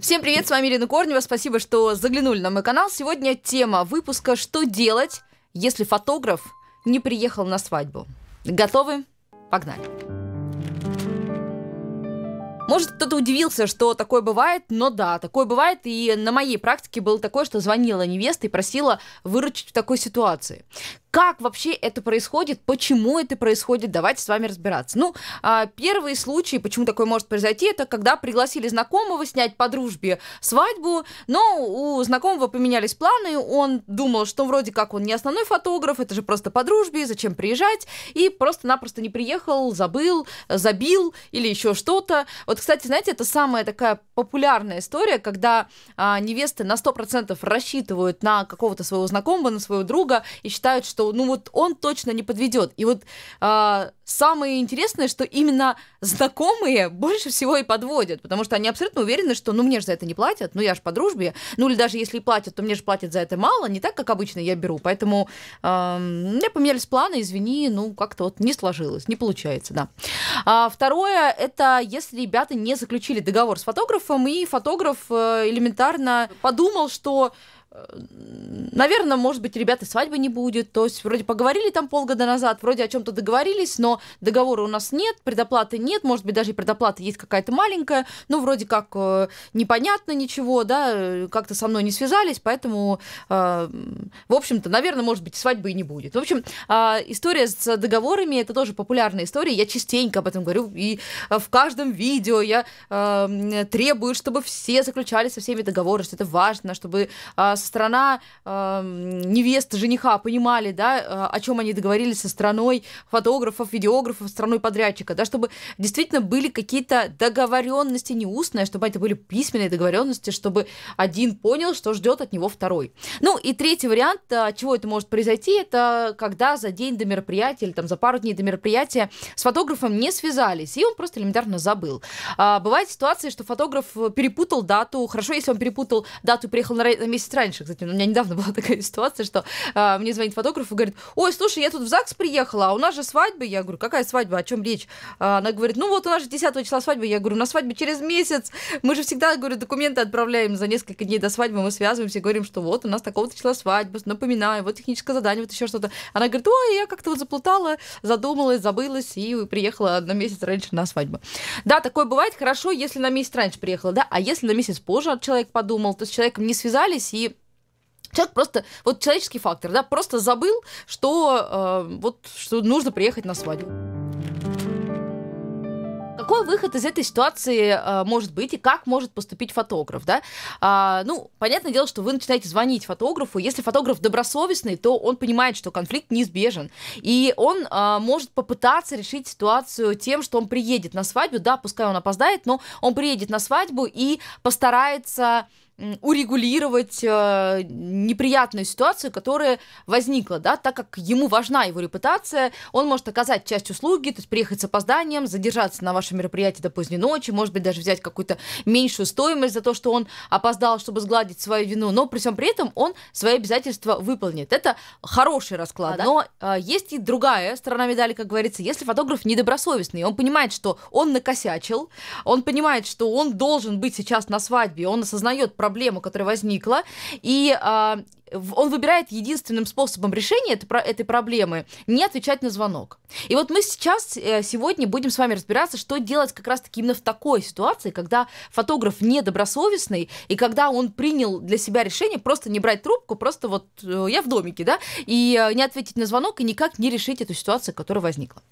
Всем привет, с вами Ирина Корнева. Спасибо, что заглянули на мой канал. Сегодня тема выпуска «Что делать, если фотограф не приехал на свадьбу?» Готовы? Погнали! Может, кто-то удивился, что такое бывает, но да, такое бывает, и на моей практике было такое, что звонила невеста и просила выручить в такой ситуации. Как вообще это происходит? Почему это происходит? Давайте с вами разбираться. Ну, а, первый случай, почему такое может произойти, это когда пригласили знакомого снять по дружбе свадьбу, но у знакомого поменялись планы, он думал, что вроде как он не основной фотограф, это же просто по дружбе, зачем приезжать, и просто-напросто не приехал, забыл, забил или еще что-то. Вот, кстати, знаете, это самая такая популярная история, когда а, невесты на 100% рассчитывают на какого-то своего знакомого, на своего друга и считают, что ну вот он точно не подведет. И вот а, самое интересное, что именно знакомые больше всего и подводят, потому что они абсолютно уверены, что ну мне же за это не платят, ну я же по дружбе, ну или даже если и платят, то мне же платят за это мало, не так, как обычно я беру. Поэтому а, мне поменялись планы, извини, ну как-то вот не сложилось, не получается, да. А, второе, это если ребята не заключили договор с фотографом, и фотограф э, элементарно подумал, что наверное, может быть, ребята свадьбы не будет. То есть вроде поговорили там полгода назад, вроде о чем-то договорились, но договора у нас нет, предоплаты нет, может быть, даже и предоплата есть какая-то маленькая, ну, вроде как э, непонятно ничего, да, э, как-то со мной не связались, поэтому, э, в общем-то, наверное, может быть, свадьбы и не будет. В общем, э, история с договорами, это тоже популярная история, я частенько об этом говорю, и э, в каждом видео я э, требую, чтобы все заключали со всеми договоры, что это важно, чтобы э, страна э, невесты, жениха понимали, да, э, о чем они договорились со страной фотографов, видеографов, страной подрядчика, да, чтобы действительно были какие-то договоренности не устные, а чтобы это были письменные договоренности, чтобы один понял, что ждет от него второй. Ну и третий вариант, э, от чего это может произойти, это когда за день до мероприятия или там за пару дней до мероприятия с фотографом не связались, и он просто элементарно забыл. А, бывают ситуации, что фотограф перепутал дату, хорошо, если он перепутал дату и приехал на месяц раньше, раньше, кстати, у меня недавно была такая ситуация, что э, мне звонит фотограф и говорит, ой, слушай, я тут в ЗАГС приехала, а у нас же свадьба. Я говорю, какая свадьба, о чем речь? А она говорит, ну вот у нас же 10 числа свадьба. Я говорю, на свадьбе через месяц. Мы же всегда, говорю, документы отправляем за несколько дней до свадьбы, мы связываемся и говорим, что вот у нас такого-то числа свадьба, напоминаю, вот техническое задание, вот еще что-то. Она говорит, ой, я как-то вот заплутала, задумалась, забылась и приехала на месяц раньше на свадьбу. Да, такое бывает хорошо, если на месяц раньше приехала, да, а если на месяц позже человек подумал, то с человеком не связались и Человек просто, вот человеческий фактор, да, просто забыл, что, э, вот, что нужно приехать на свадьбу. Какой выход из этой ситуации э, может быть и как может поступить фотограф, да? А, ну, понятное дело, что вы начинаете звонить фотографу. Если фотограф добросовестный, то он понимает, что конфликт неизбежен. И он э, может попытаться решить ситуацию тем, что он приедет на свадьбу, да, пускай он опоздает, но он приедет на свадьбу и постарается урегулировать э, неприятную ситуацию, которая возникла, да, так как ему важна его репутация, он может оказать часть услуги, то есть приехать с опозданием, задержаться на вашем мероприятии до поздней ночи, может быть, даже взять какую-то меньшую стоимость за то, что он опоздал, чтобы сгладить свою вину, но при всем при этом он свои обязательства выполнит. Это хороший расклад, а, но э, есть и другая сторона медали, как говорится, если фотограф недобросовестный, он понимает, что он накосячил, он понимает, что он должен быть сейчас на свадьбе, он осознает про проблему, которая возникла, и а, он выбирает единственным способом решения этой, проблемы не отвечать на звонок. И вот мы сейчас, э, сегодня будем с вами разбираться, что делать как раз-таки именно в такой ситуации, когда фотограф недобросовестный, и когда он принял для себя решение просто не брать трубку, просто вот э, я в домике, да, и э, не ответить на звонок, и никак не решить эту ситуацию, которая возникла.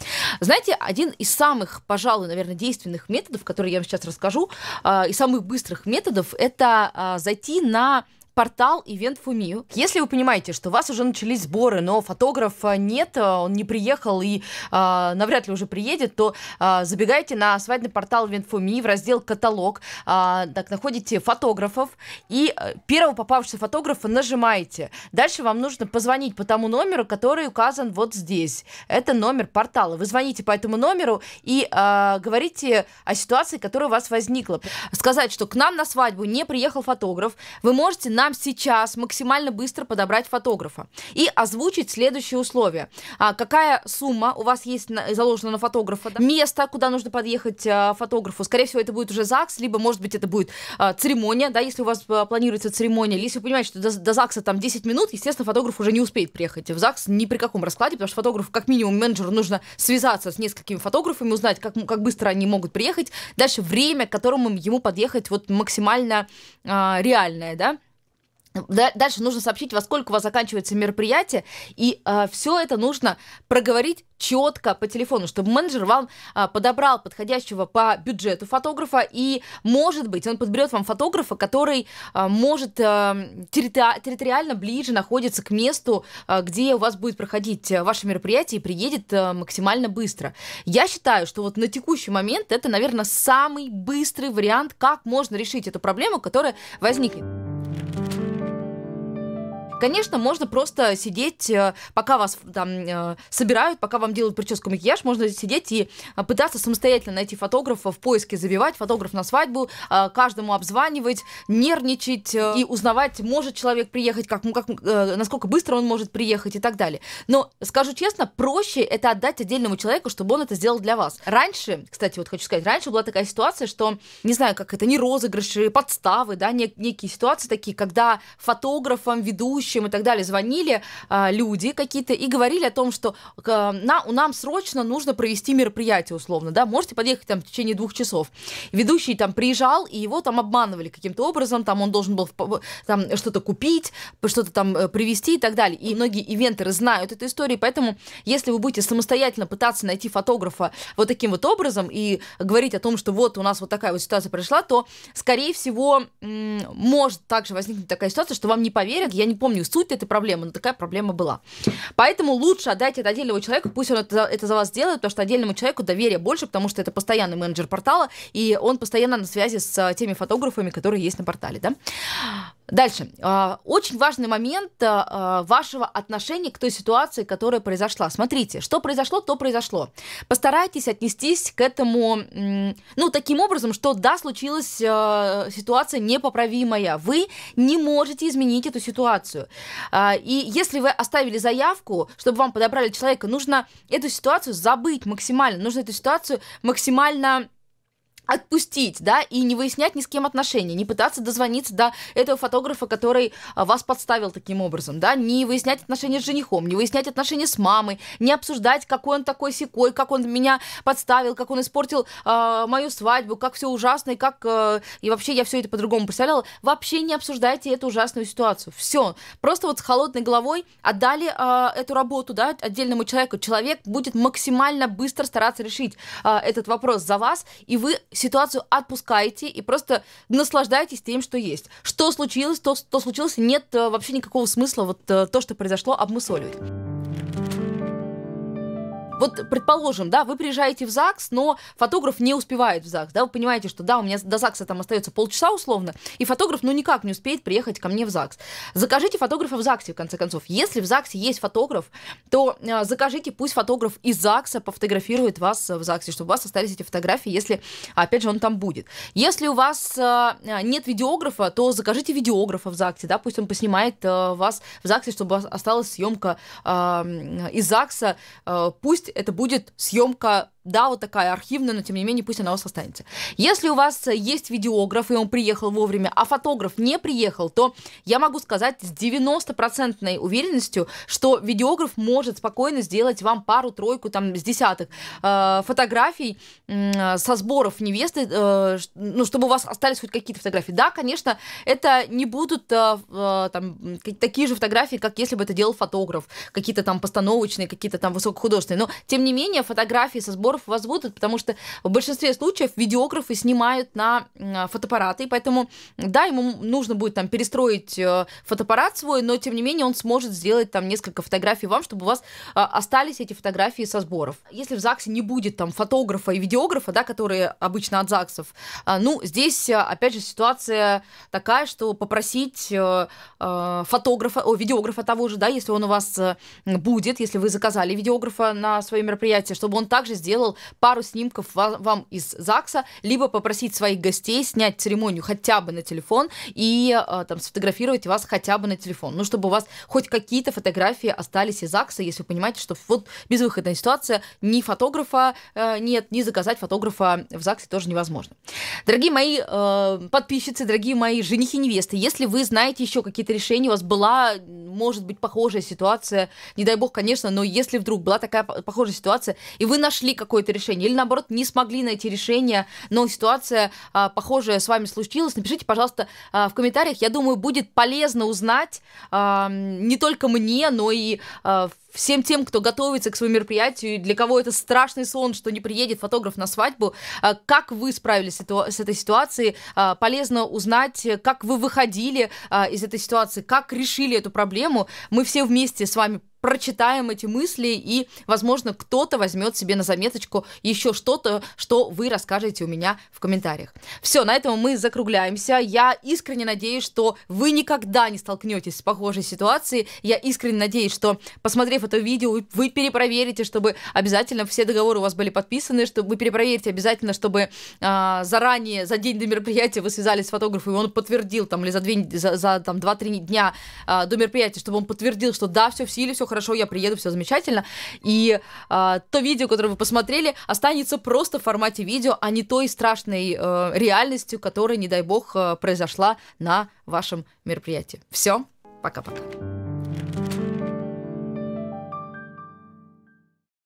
Знаете, один из самых, пожалуй, наверное, действенных методов, которые я вам сейчас расскажу, и самых быстрых методов, это зайти на портал Event Fumio. Если вы понимаете, что у вас уже начались сборы, но фотографа нет, э, он не приехал и э, навряд ли уже приедет, то э, забегайте на свадебный портал Event Fumio в раздел «Каталог», э, так, находите фотографов и э, первого попавшегося фотографа нажимаете. Дальше вам нужно позвонить по тому номеру, который указан вот здесь. Это номер портала. Вы звоните по этому номеру и э, говорите о ситуации, которая у вас возникла. Сказать, что к нам на свадьбу не приехал фотограф, вы можете на нам сейчас максимально быстро подобрать фотографа и озвучить следующие условия. А, какая сумма у вас есть на, заложена на фотографа, да? место, куда нужно подъехать а, фотографу. Скорее всего, это будет уже ЗАГС, либо, может быть, это будет а, церемония, да, если у вас а, планируется церемония. если вы понимаете, что до, до ЗАГСа там 10 минут, естественно, фотограф уже не успеет приехать в ЗАГС ни при каком раскладе, потому что фотографу, как минимум, менеджеру нужно связаться с несколькими фотографами, узнать, как, как быстро они могут приехать. Дальше время, к которому ему подъехать вот максимально а, реальное, да. Дальше нужно сообщить, во сколько у вас заканчивается мероприятие, и э, а, все это нужно проговорить четко по телефону, чтобы менеджер вам э, подобрал подходящего по бюджету фотографа, и, может быть, он подберет вам фотографа, который э, может э, территори- территориально ближе находится к месту, э, где у вас будет проходить э, ваше мероприятие, и приедет э, максимально быстро. Я считаю, что вот на текущий момент это, наверное, самый быстрый вариант, как можно решить эту проблему, которая возникнет. Конечно, можно просто сидеть, э, пока вас там э, собирают, пока вам делают прическу, макияж, можно сидеть и э, пытаться самостоятельно найти фотографа в поиске, забивать фотограф на свадьбу, каждому обзванивать, нервничать и узнавать, может человек приехать, как, как, насколько быстро он может приехать и так далее. Но, скажу честно, проще это отдать отдельному человеку, чтобы он это сделал для вас. Раньше, кстати, вот хочу сказать, раньше была такая ситуация, что, не знаю, как это, не розыгрыши, подставы, да, некие ситуации такие, когда фотографом, ведущим, ведущим и так далее звонили э, люди какие-то и говорили о том, что э, на, нам срочно нужно провести мероприятие условно, да, можете подъехать там в течение двух часов. Ведущий там приезжал, и его там обманывали каким-то образом, там он должен был там что-то купить, что-то там э, привезти и так далее. И многие ивентеры знают эту историю, поэтому если вы будете самостоятельно пытаться найти фотографа вот таким вот образом и говорить о том, что вот у нас вот такая вот ситуация произошла, то, скорее всего, м- может также возникнуть такая ситуация, что вам не поверят, я не помню суть этой проблемы, но такая проблема была. Поэтому лучше отдайте это отдельному человеку, пусть он это, это за вас сделает, потому что отдельному человеку доверия больше, потому что это постоянный менеджер портала, и он постоянно на связи с э, теми фотографами, которые есть на портале, да. Дальше. А, очень важный момент а, а, вашего отношения к той ситуации, которая произошла. Смотрите, что произошло, то произошло. Постарайтесь отнестись к этому, ну, таким образом, что да, случилась ситуация непоправимая. Вы не можете изменить эту ситуацию. И если вы оставили заявку, чтобы вам подобрали человека, нужно эту ситуацию забыть максимально, нужно эту ситуацию максимально отпустить, да, и не выяснять ни с кем отношения, не пытаться дозвониться до этого фотографа, который а, вас подставил таким образом, да, не выяснять отношения с женихом, не выяснять отношения с мамой, не обсуждать, какой он такой секой, как он меня подставил, как он испортил э, мою свадьбу, как все ужасно и как э, и вообще я все это по-другому представляла. Вообще не обсуждайте эту ужасную ситуацию. Все, просто вот с холодной головой отдали э, эту работу, да, отдельному человеку. Человек будет максимально быстро стараться решить э, этот вопрос за вас, и вы ситуацию отпускайте и просто наслаждайтесь тем, что есть. Что случилось, то, то случилось, нет э, вообще никакого смысла вот э, то, что произошло, обмусоливать вот, предположим, да, вы приезжаете в ЗАГС, но фотограф не успевает в ЗАГС, да, вы понимаете, что да, у меня до ЗАГСа там остается полчаса условно, и фотограф, ну, никак не успеет приехать ко мне в ЗАГС. Закажите фотографа в ЗАГСе, в конце концов. Если в ЗАГСе есть фотограф, то э, закажите, пусть фотограф из ЗАГСа пофотографирует вас э, в ЗАГСе, чтобы у вас остались эти фотографии, если, опять же, он там будет. Если у вас э, э нет видеографа, то закажите видеографа в ЗАГСе, да, пусть он поснимает э, вас в ЗАГСе, чтобы осталась съемка э, из ЗАГСа. Э, пусть это будет съемка да, вот такая архивная, но тем не менее пусть она у вас останется. Если у вас э, есть видеограф, и он приехал вовремя, а фотограф не приехал, то я могу сказать с 90% уверенностью, что видеограф может спокойно сделать вам пару-тройку, там, с десятых э, фотографий э, со сборов невесты, э, ну, чтобы у вас остались хоть какие-то фотографии. Да, конечно, это не будут э, э, там, такие же фотографии, как если бы это делал фотограф, какие-то там постановочные, какие-то там высокохудожественные, но тем не менее фотографии со сборов обзоров у потому что в большинстве случаев видеографы снимают на фотоаппараты, и поэтому, да, ему нужно будет там перестроить э, фотоаппарат свой, но тем не менее он сможет сделать там несколько фотографий вам, чтобы у вас а, остались эти фотографии со сборов. Если в ЗАГСе не будет там фотографа и видеографа, да, которые обычно от ЗАГСов, а, ну, здесь, э, опять же, ситуация такая, что попросить э, фотографа, о, видеографа того же, да, если он у вас будет, если вы заказали видеографа на свое мероприятие, чтобы он также сделал сделал пару снимков вам из ЗАГСа, либо попросить своих гостей снять церемонию хотя бы на телефон и э, там сфотографировать вас хотя бы на телефон. Ну, чтобы у вас хоть какие-то фотографии остались из ЗАГСа, если вы понимаете, что вот безвыходная ситуация, ни фотографа э, нет, ни заказать фотографа в ЗАГСе тоже невозможно. Дорогие мои э, подписчицы, дорогие мои женихи невесты, если вы знаете еще какие-то решения, у вас была, может быть, похожая ситуация, не дай бог, конечно, но если вдруг была такая похожая ситуация, и вы нашли какое-то решение, или наоборот, не смогли найти решение, но ситуация э, похожая с вами случилась, напишите, пожалуйста, э, в комментариях. Я думаю, будет полезно узнать э, не только мне, но и э, всем тем, кто готовится к своему мероприятию, и для кого это страшный сон, что не приедет фотограф на свадьбу, а, как вы справились с этой ситуацией? А, полезно узнать, как вы выходили а, из этой ситуации, как решили эту проблему. Мы все вместе с вами прочитаем эти мысли, и, возможно, кто-то возьмет себе на заметочку еще что-то, что вы расскажете у меня в комментариях. Все, на этом мы закругляемся. Я искренне надеюсь, что вы никогда не столкнетесь с похожей ситуацией. Я искренне надеюсь, что, посмотрев это видео, вы перепроверите, чтобы обязательно все договоры у вас были подписаны, чтобы вы перепроверите обязательно, чтобы э, заранее, за день до мероприятия вы связались с фотографом, и он подтвердил, там, или за, две, за, за дня э, до мероприятия, чтобы он подтвердил, что да, все в силе, все хорошо, хорошо, я приеду, все замечательно. И а, то видео, которое вы посмотрели, останется просто в формате видео, а не той страшной э, реальностью, которая, не дай бог, э, произошла на вашем мероприятии. Все, пока-пока.